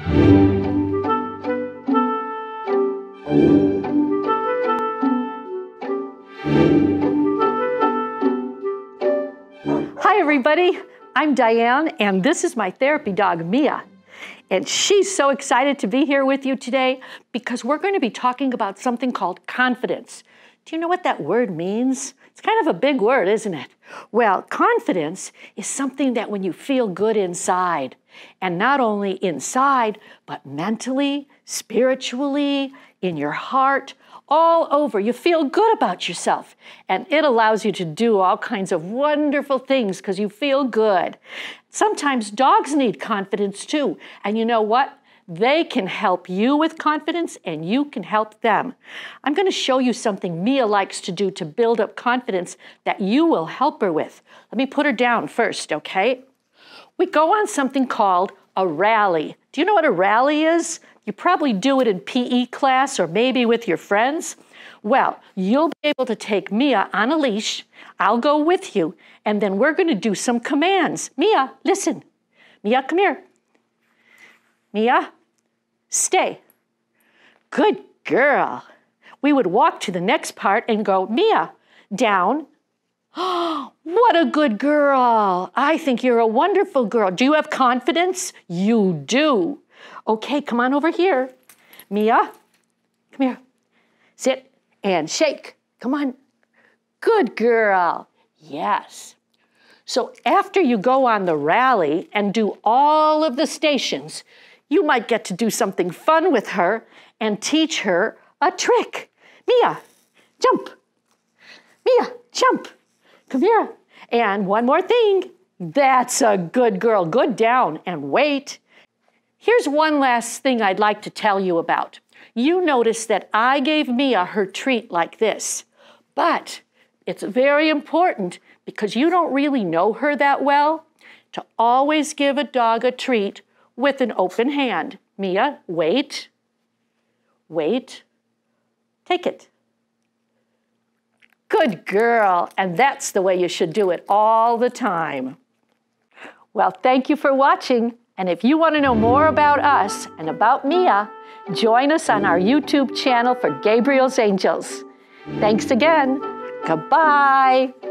Hi, everybody. I'm Diane, and this is my therapy dog, Mia. And she's so excited to be here with you today because we're going to be talking about something called confidence. Do you know what that word means? It's kind of a big word, isn't it? Well, confidence is something that when you feel good inside, and not only inside, but mentally, spiritually, in your heart, all over. You feel good about yourself, and it allows you to do all kinds of wonderful things because you feel good. Sometimes dogs need confidence too. And you know what? They can help you with confidence and you can help them. I'm going to show you something Mia likes to do to build up confidence that you will help her with. Let me put her down first, okay? We go on something called a rally. Do you know what a rally is? You probably do it in PE class or maybe with your friends. Well, you'll be able to take Mia on a leash. I'll go with you. And then we're going to do some commands. Mia, listen. Mia, come here. Mia, Stay. Good girl. We would walk to the next part and go, Mia, down. Oh, what a good girl. I think you're a wonderful girl. Do you have confidence? You do. Okay, come on over here. Mia, come here. Sit and shake. Come on. Good girl. Yes. So after you go on the rally and do all of the stations, you might get to do something fun with her and teach her a trick. Mia, jump. Mia, jump. Come here. And one more thing. That's a good girl. Good down and wait. Here's one last thing I'd like to tell you about. You notice that I gave Mia her treat like this, but it's very important because you don't really know her that well to always give a dog a treat with an open hand. Mia, wait, wait, take it. Good girl. And that's the way you should do it all the time. Well, thank you for watching. And if you want to know more about us and about Mia, join us on our YouTube channel for Gabriel's Angels. Thanks again. Goodbye.